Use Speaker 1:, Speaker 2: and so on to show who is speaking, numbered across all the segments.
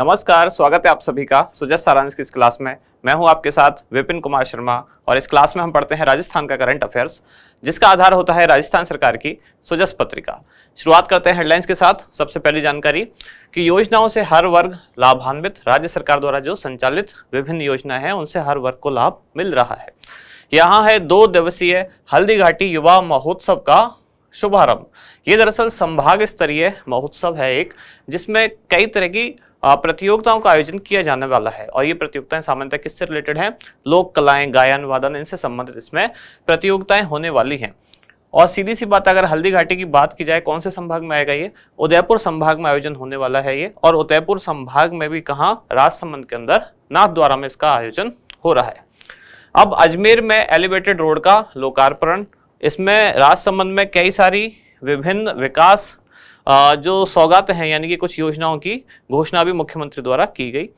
Speaker 1: नमस्कार स्वागत है आप सभी का सुजस सारांश की इस क्लास में मैं हूं आपके साथ विपिन कुमार शर्मा और इस क्लास में हम पढ़ते हैं राजस्थान का करंट अफेयर्स जिसका आधार होता है राजस्थान सरकार की सुजस पत्रिका शुरुआत करते हैं हेडलाइंस के साथ सबसे पहली जानकारी कि योजनाओं से हर वर्ग लाभान्वित राज्य सरकार द्वारा जो संचालित विभिन्न योजना है उनसे हर वर्ग को लाभ मिल रहा है यहाँ है दो दिवसीय हल्दी घाटी युवा महोत्सव का शुभारंभ ये दरअसल संभाग स्तरीय महोत्सव है एक जिसमें कई तरह की प्रतियोगिताओं का आयोजन किया जाने वाला है और ये प्रतियोगिताएं सामान्यतः किससे रिलेटेड हैं लोक कलाएं गायन वादन इनसे संबंधित इसमें प्रतियोगिताएं होने वाली हैं और सीधी सी बात अगर हल्दी घाटी की बात की जाए कौन से संभाग में आएगा ये उदयपुर संभाग में आयोजन होने वाला है ये और उदयपुर संभाग में भी कहा राजसमंद के अंदर नाथद्वारा में इसका आयोजन हो रहा है अब अजमेर में एलिवेटेड रोड का लोकार्पण इसमें राजसमंद में कई सारी विभिन्न विकास जो सौगात हैं यानी कि कुछ योजनाओं की घोषणा भी मुख्यमंत्री द्वारा की गई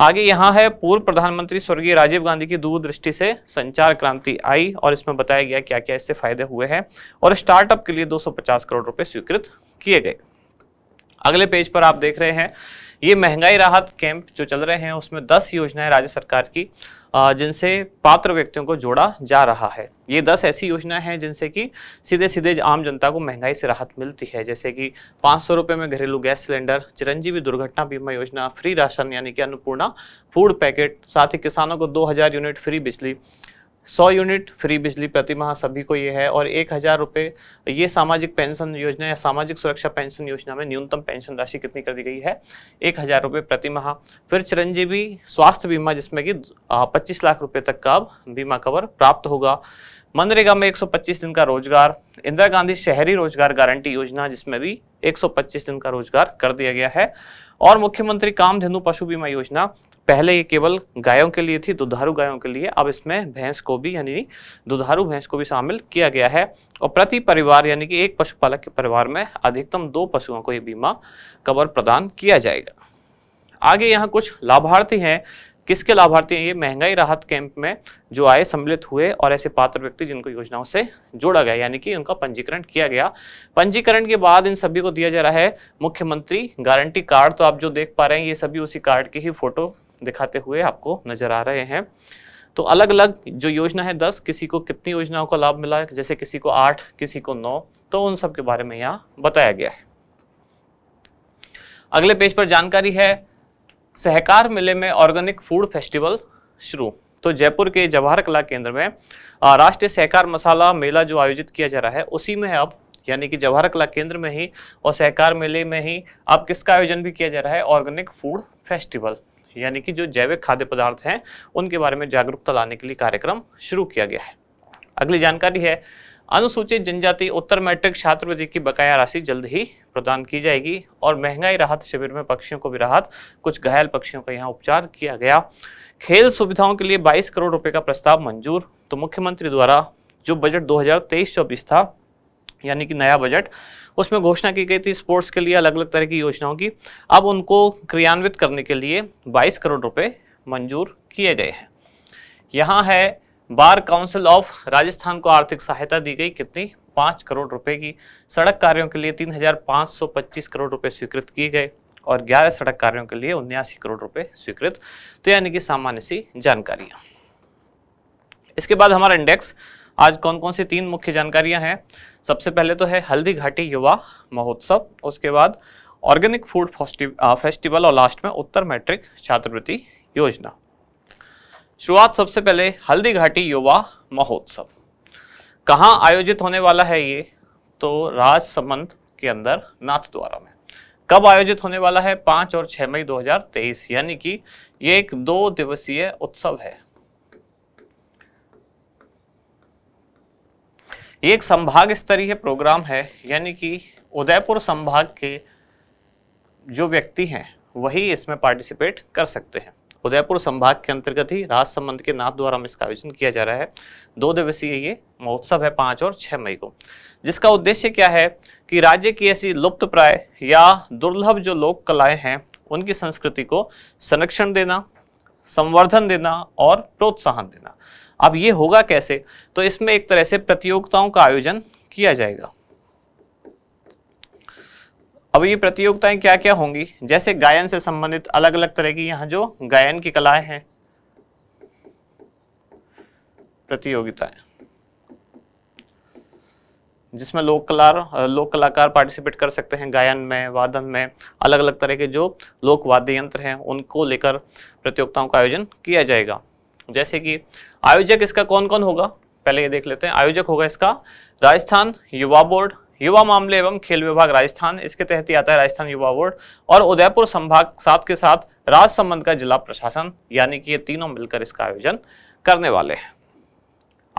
Speaker 1: आगे यहाँ है पूर्व प्रधानमंत्री स्वर्गीय राजीव गांधी की दूरदृष्टि से संचार क्रांति आई और इसमें बताया गया क्या क्या इससे फायदे हुए हैं और स्टार्टअप के लिए 250 करोड़ रुपए स्वीकृत किए गए अगले पेज पर आप देख रहे हैं ये महंगाई राहत कैंप जो चल रहे हैं उसमें 10 योजनाएं राज्य सरकार की जिनसे पात्र व्यक्तियों को जोड़ा जा रहा है ये दस ऐसी योजना है जिनसे कि सीधे सीधे आम जनता को महंगाई से राहत मिलती है जैसे कि पाँच सौ रुपये में घरेलू गैस सिलेंडर चिरंजीवी दुर्घटना बीमा योजना फ्री राशन यानी कि अन्नपूर्णा फूड पैकेट साथ ही किसानों को दो हजार यूनिट फ्री बिजली सौ यूनिट फ्री बिजली प्रति माह सभी को ये है और एक हज़ार रुपये ये सामाजिक पेंशन योजना या सामाजिक सुरक्षा पेंशन योजना में न्यूनतम पेंशन राशि कितनी कर दी गई है एक हज़ार रुपये प्रति माह फिर चिरंजीवी स्वास्थ्य बीमा जिसमें कि पच्चीस लाख रुपये तक का बीमा कवर प्राप्त होगा मनरेगा में 125 दिन का रोजगार इंदिरा गांधी शहरी रोजगार गारंटी योजना जिसमें भी 125 दिन का रोजगार कर दिया गया है और मुख्यमंत्री कामधेनु पशु बीमा योजना पहले ये केवल गायों के लिए थी दुधारू गायों के लिए अब इसमें भैंस को भी यानी दुधारू भैंस को भी शामिल किया गया है और प्रति परिवार यानी कि एक पशुपालक के परिवार में अधिकतम दो पशुओं को ये बीमा कवर प्रदान किया जाएगा आगे यहाँ कुछ लाभार्थी हैं किसके लाभार्थी हैं ये महंगाई राहत कैंप में जो आए सम्मिलित हुए और ऐसे पात्र व्यक्ति जिनको योजनाओं से जोड़ा गया यानी कि उनका पंजीकरण किया गया पंजीकरण के बाद इन सभी को दिया जा रहा है मुख्यमंत्री गारंटी कार्ड तो आप जो देख पा रहे हैं ये सभी उसी कार्ड की ही फोटो दिखाते हुए आपको नजर आ रहे हैं तो अलग अलग जो योजना है दस किसी को कितनी योजनाओं का लाभ मिला है जैसे किसी को आठ किसी को नौ तो उन सब के बारे में यहाँ बताया गया है अगले पेज पर जानकारी है सहकार मेले में ऑर्गेनिक फूड फेस्टिवल शुरू तो जयपुर के जवाहर कला केंद्र में राष्ट्रीय सहकार मसाला मेला जो आयोजित किया जा रहा है उसी में अब यानी कि जवाहर कला केंद्र में ही और सहकार मेले में ही अब किसका आयोजन भी किया जा रहा है ऑर्गेनिक फूड फेस्टिवल यानी कि जो जैविक खाद्य पदार्थ हैं उनके बारे में जागरूकता लाने के लिए कार्यक्रम शुरू किया गया है अगली जानकारी है अनुसूचित जनजाति उत्तर मैट्रिक छात्रवृत्ति की बकाया राशि जल्द ही प्रदान की जाएगी और महंगाई राहत शिविर में पक्षियों को भी राहत कुछ घायल पक्षियों का यहाँ उपचार किया गया खेल सुविधाओं के लिए 22 करोड़ रुपए का प्रस्ताव मंजूर तो मुख्यमंत्री द्वारा जो बजट 2023-24 था यानी कि नया बजट उसमें घोषणा की गई थी स्पोर्ट्स के लिए अलग अलग तरह की योजनाओं की अब उनको क्रियान्वित करने के लिए बाईस करोड़ रुपए मंजूर किए गए हैं यहाँ है बार काउंसिल ऑफ राजस्थान को आर्थिक सहायता दी गई कितनी पाँच करोड़ रुपए की सड़क कार्यों के लिए तीन हजार पांच सौ पच्चीस करोड़ रुपए स्वीकृत किए गए और ग्यारह सड़क कार्यों के लिए उन्यासी करोड़ रुपए स्वीकृत तो यानी कि सामान्य सी जानकारियां इसके बाद हमारा इंडेक्स आज कौन कौन सी तीन मुख्य जानकारियां हैं सबसे पहले तो है हल्दी घाटी युवा महोत्सव उसके बाद ऑर्गेनिक फूड फेस्टिवल और लास्ट में उत्तर मैट्रिक छात्रवृत्ति योजना शुरुआत सबसे पहले हल्दी घाटी युवा महोत्सव कहाँ आयोजित होने वाला है ये तो राजसमंद के अंदर नाथद्वारा में कब आयोजित होने वाला है पाँच और छः मई 2023 यानी कि ये एक दो दिवसीय उत्सव है एक संभाग स्तरीय प्रोग्राम है यानी कि उदयपुर संभाग के जो व्यक्ति हैं वही इसमें पार्टिसिपेट कर सकते हैं उदयपुर संभाग के अंतर्गत ही राज संबंध के नाथ द्वारा में इसका आयोजन किया जा रहा है दो दिवसीय ये महोत्सव है पाँच और छः मई को जिसका उद्देश्य क्या है कि राज्य की ऐसी लुप्त प्राय या दुर्लभ जो लोक कलाएं हैं उनकी संस्कृति को संरक्षण देना संवर्धन देना और प्रोत्साहन देना अब ये होगा कैसे तो इसमें एक तरह से प्रतियोगिताओं का आयोजन किया जाएगा अब ये प्रतियोगिताएं क्या क्या होंगी जैसे गायन से संबंधित अलग अलग तरह की यहां जो गायन की कलाएं हैं प्रतियोगिताएं जिसमें लोक कलाकार लोक कलाकार पार्टिसिपेट कर सकते हैं गायन में वादन में अलग अलग तरह के जो लोक वाद्य यंत्र हैं उनको लेकर प्रतियोगिताओं का आयोजन किया जाएगा जैसे कि आयोजक इसका कौन कौन होगा पहले ये देख लेते हैं आयोजक होगा इसका राजस्थान युवा बोर्ड युवा मामले एवं खेल विभाग राजस्थान इसके तहत ही आता है राजस्थान युवा बोर्ड और उदयपुर संभाग साथ के साथ राजसंबंध का जिला प्रशासन यानी कि ये तीनों मिलकर इसका आयोजन करने वाले हैं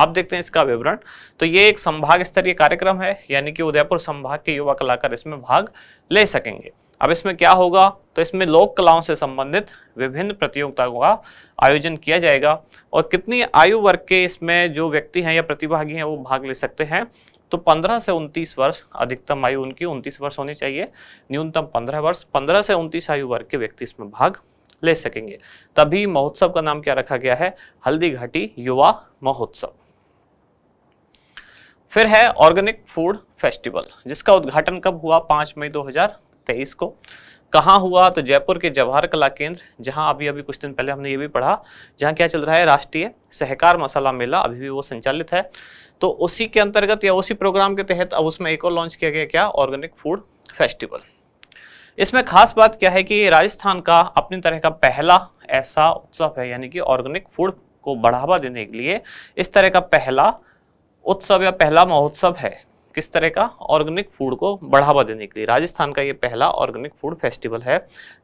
Speaker 1: अब देखते हैं इसका विवरण तो ये एक संभाग स्तरीय कार्यक्रम है यानी कि उदयपुर संभाग के युवा कलाकार इसमें भाग ले सकेंगे अब इसमें क्या होगा तो इसमें लोक कलाओं से संबंधित विभिन्न प्रतियोगिताओं का आयोजन किया जाएगा और कितनी आयु वर्ग के इसमें जो व्यक्ति हैं या प्रतिभागी हैं वो भाग ले सकते हैं तो 15 से 29 वर्ष अधिकतम आयु उनकी 29 वर्ष होनी चाहिए न्यूनतम 15 वर्ष 15 से 29 आयु वर्ग के व्यक्ति इसमें भाग ले सकेंगे तभी महोत्सव का नाम क्या रखा गया है हल्दी घाटी युवा महोत्सव फिर है ऑर्गेनिक फूड फेस्टिवल जिसका उद्घाटन कब हुआ 5 मई 2000 तेईस को कहाँ हुआ तो जयपुर के जवाहर कला केंद्र जहाँ अभी अभी कुछ दिन पहले हमने ये भी पढ़ा जहाँ क्या चल रहा है राष्ट्रीय सहकार मसाला मेला अभी भी वो संचालित है तो उसी के अंतर्गत या उसी प्रोग्राम के तहत अब उसमें एक और लॉन्च किया गया क्या ऑर्गेनिक फूड फेस्टिवल इसमें खास बात क्या है कि राजस्थान का अपनी तरह का पहला ऐसा उत्सव है यानी कि ऑर्गेनिक फूड को बढ़ावा देने के लिए इस तरह का पहला उत्सव या पहला महोत्सव है किस तरह का ऑर्गेनिक फूड को बढ़ावा देने के लिए राजस्थान का ये पहला ऑर्गेनिक फूड फेस्टिवल है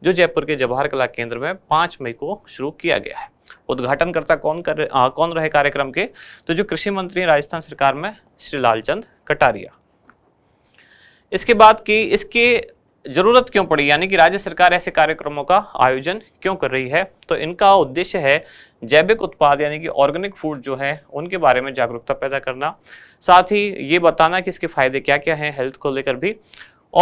Speaker 1: जो जयपुर के जवाहर कला केंद्र में पाँच मई को शुरू किया गया है उद्घाटन करता कौन कर आ, कौन रहे कार्यक्रम के तो जो कृषि मंत्री राजस्थान सरकार में श्री लालचंद कटारिया इसके बाद की इसके ज़रूरत क्यों पड़ी यानी कि राज्य सरकार ऐसे कार्यक्रमों का आयोजन क्यों कर रही है तो इनका उद्देश्य है जैविक उत्पाद यानी कि ऑर्गेनिक फूड जो है उनके बारे में जागरूकता पैदा करना साथ ही ये बताना कि इसके फायदे क्या क्या हैं हेल्थ को लेकर भी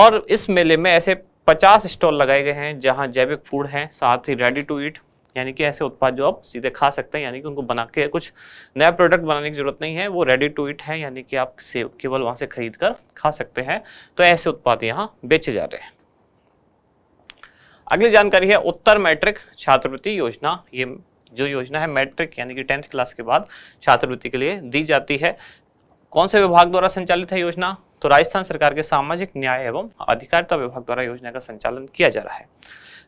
Speaker 1: और इस मेले में ऐसे 50 स्टॉल लगाए गए हैं जहां जैविक फूड हैं साथ ही रेडी टू ईट यानी कि ऐसे उत्पाद जो आप सीधे खा सकते हैं यानी कि उनको बना के कुछ नया प्रोडक्ट बनाने की जरूरत नहीं है वो रेडी टू इट है यानी कि आप केवल वहां से खरीद कर खा सकते हैं तो ऐसे उत्पाद यहाँ बेचे जा रहे हैं अगली जानकारी है उत्तर मैट्रिक छात्रवृत्ति योजना ये जो योजना है मैट्रिक यानी कि टेंथ क्लास के बाद छात्रवृत्ति के लिए दी जाती है कौन से विभाग द्वारा संचालित है योजना तो राजस्थान सरकार के सामाजिक न्याय एवं अधिकारिता विभाग द्वारा योजना का संचालन किया जा रहा है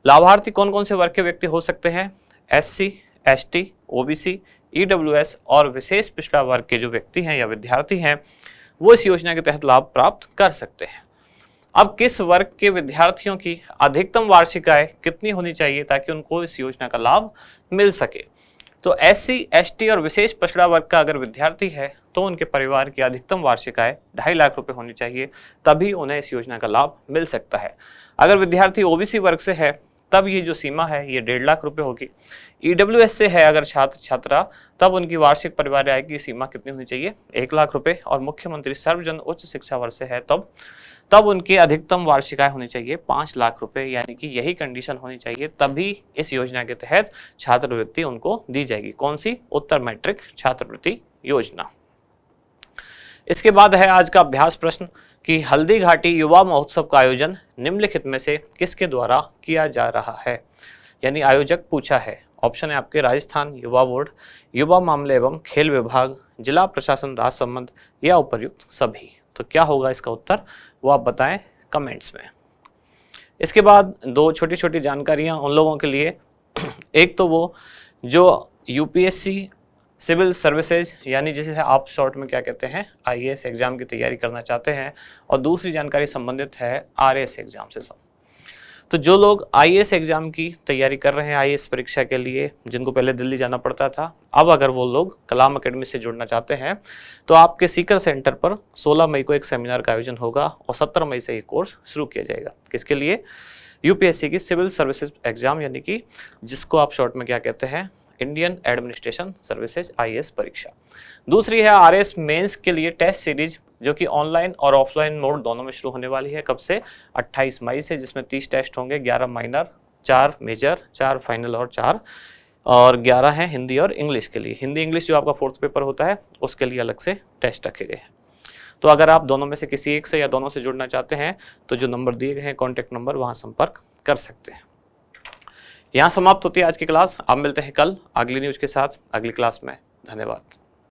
Speaker 1: लाभार्थी कौन कौन से वर्ग के व्यक्ति हो सकते हैं S C S T O B C E W S और विशेष पिछड़ा वर्ग के जो व्यक्ति हैं या विद्यार्थी हैं वो इस योजना के तहत लाभ प्राप्त कर सकते हैं अब किस वर्ग के विद्यार्थियों की अधिकतम वार्षिक आय कितनी होनी चाहिए ताकि उनको इस योजना का लाभ मिल सके तो एस सी एस टी और विशेष पिछड़ा वर्ग का अगर विद्यार्थी है तो उनके परिवार की अधिकतम वार्षिक आय ढाई लाख रुपए होनी चाहिए तभी उन्हें इस योजना का लाभ मिल सकता है अगर विद्यार्थी ओबीसी वर्ग से है तब ये जो सीमा है ये डेढ़ लाख रुपए होगी ई e से है अगर छात्र छात्रा तब उनकी वार्षिक परिवार आय की सीमा कितनी होनी चाहिए एक लाख रुपए और मुख्यमंत्री सर्वजन उच्च शिक्षा वर्ष से है तब तब उनकी अधिकतम वार्षिक आय होनी चाहिए पाँच लाख रुपए यानी कि यही कंडीशन होनी चाहिए तभी इस योजना के तहत छात्रवृत्ति उनको दी जाएगी कौन सी उत्तर मैट्रिक छात्रवृत्ति योजना इसके बाद है आज का अभ्यास प्रश्न कि हल्दी घाटी युवा महोत्सव का आयोजन निम्नलिखित में से किसके द्वारा किया जा रहा है यानी आयोजक पूछा है ऑप्शन है आपके राजस्थान युवा बोर्ड युवा मामले एवं खेल विभाग जिला प्रशासन राज या उपयुक्त सभी तो क्या होगा इसका उत्तर वो आप बताएं कमेंट्स में इसके बाद दो छोटी छोटी जानकारियां उन लोगों के लिए एक तो वो जो यूपीएससी सिविल सर्विसेज यानी जिसे आप शॉर्ट में क्या कहते हैं आई एग्ज़ाम की तैयारी करना चाहते हैं और दूसरी जानकारी संबंधित है आर एग्ज़ाम से सब तो जो लोग आई एग्ज़ाम की तैयारी कर रहे हैं आई परीक्षा के लिए जिनको पहले दिल्ली जाना पड़ता था अब अगर वो लोग कलाम अकेडमी से जुड़ना चाहते हैं तो आपके सीकर सेंटर पर 16 मई को एक सेमिनार का आयोजन होगा और 17 मई से ये कोर्स शुरू किया जाएगा किसके लिए यूपीएससी की सिविल सर्विसेज एग्ज़ाम यानी कि जिसको आप शॉर्ट में क्या कहते हैं इंडियन एडमिनिस्ट्रेशन सर्विसेज आई परीक्षा दूसरी है आर मेंस के लिए टेस्ट सीरीज जो कि ऑनलाइन और ऑफलाइन मोड दोनों में शुरू होने वाली है कब से 28 मई से जिसमें 30 टेस्ट होंगे 11 माइनर चार मेजर चार फाइनल और चार और 11 है हिंदी और इंग्लिश के लिए हिंदी इंग्लिश जो आपका फोर्थ पेपर होता है उसके लिए अलग से टेस्ट रखे गए हैं तो अगर आप दोनों में से किसी एक से या दोनों से जुड़ना चाहते हैं तो जो नंबर दिए गए हैं कॉन्टैक्ट नंबर वहाँ संपर्क कर सकते हैं यहाँ समाप्त होती है आज की क्लास आप मिलते हैं कल अगली न्यूज के साथ अगली क्लास में धन्यवाद